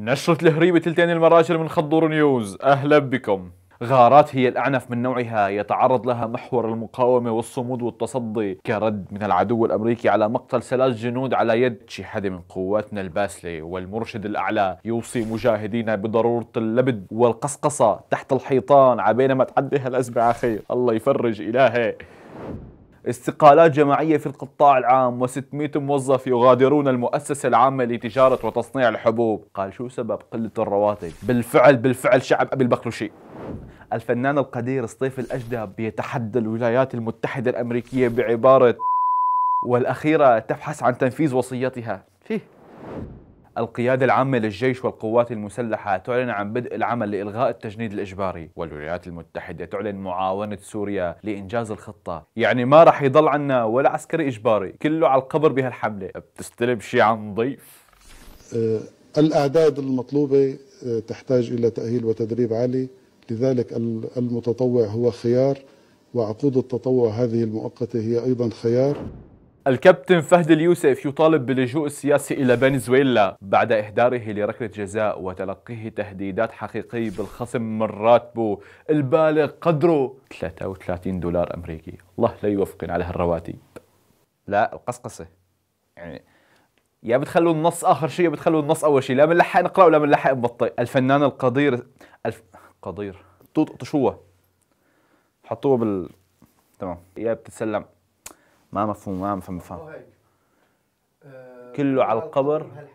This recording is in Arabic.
نشرة الهريبة تلتين المراجل من خضور نيوز أهلا بكم غارات هي الأعنف من نوعها يتعرض لها محور المقاومة والصمود والتصدي كرد من العدو الأمريكي على مقتل ثلاث جنود على يد شي حدا من قواتنا الباسلة والمرشد الأعلى يوصي مجاهدينا بضرورة اللبد والقصقصة تحت الحيطان عبينما تعدي الأزمة خير الله يفرج إلهي استقالات جماعية في القطاع العام و600 موظف يغادرون المؤسسة العامة لتجارة وتصنيع الحبوب قال شو سبب قلة الرواتب بالفعل بالفعل شعب أبي شيء الفنان القدير سطيف الأجدب يتحدى الولايات المتحدة الأمريكية بعبارة والأخيرة تبحث عن تنفيذ وصيتها فيه القيادة العامة للجيش والقوات المسلحة تعلن عن بدء العمل لإلغاء التجنيد الإجباري والولايات المتحدة تعلن معاونة سوريا لإنجاز الخطة يعني ما راح يضل عنا ولا عسكري إجباري كله على القبر بهالحملة بتستلب شي عن ضيف أه، الأعداد المطلوبة أه، تحتاج إلى تأهيل وتدريب عالي لذلك المتطوع هو خيار وعقود التطوع هذه المؤقتة هي أيضا خيار الكابتن فهد اليوسف يطالب باللجوء السياسي إلى فنزويلا بعد إهداره لركلة جزاء وتلقيه تهديدات حقيقي بالخصم من راتبه البالغ قدره 33 دولار أمريكي الله لا يوفقنا على هالرواتب لا القصقصة يعني يا بتخلوا النص آخر شيء يا بتخلوا النص أول شيء لا بنلحق نقرأ ولا بنلحق نبطئ الفنان القدير الف... قدير طشوها حطوها بال تمام يا بتتسلم ما مفهوم ما مفهوم مفهوم آه، كله على القبر